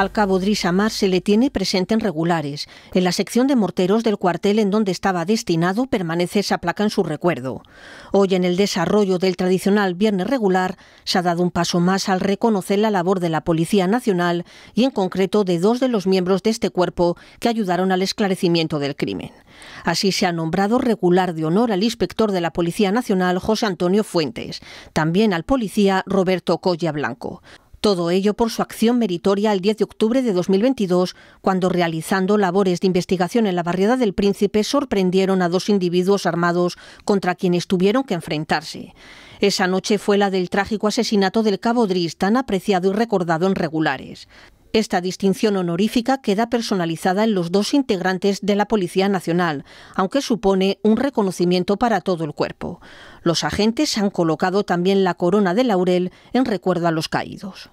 Al cabo Drisamar se le tiene presente en regulares. En la sección de morteros del cuartel en donde estaba destinado permanece esa placa en su recuerdo. Hoy en el desarrollo del tradicional viernes regular se ha dado un paso más al reconocer la labor de la Policía Nacional y en concreto de dos de los miembros de este cuerpo que ayudaron al esclarecimiento del crimen. Así se ha nombrado regular de honor al inspector de la Policía Nacional José Antonio Fuentes, también al policía Roberto Colla Blanco. Todo ello por su acción meritoria el 10 de octubre de 2022, cuando realizando labores de investigación en la barriada del Príncipe sorprendieron a dos individuos armados contra quienes tuvieron que enfrentarse. Esa noche fue la del trágico asesinato del cabo Dris, tan apreciado y recordado en regulares. Esta distinción honorífica queda personalizada en los dos integrantes de la Policía Nacional, aunque supone un reconocimiento para todo el cuerpo. Los agentes han colocado también la corona de laurel en recuerdo a los caídos.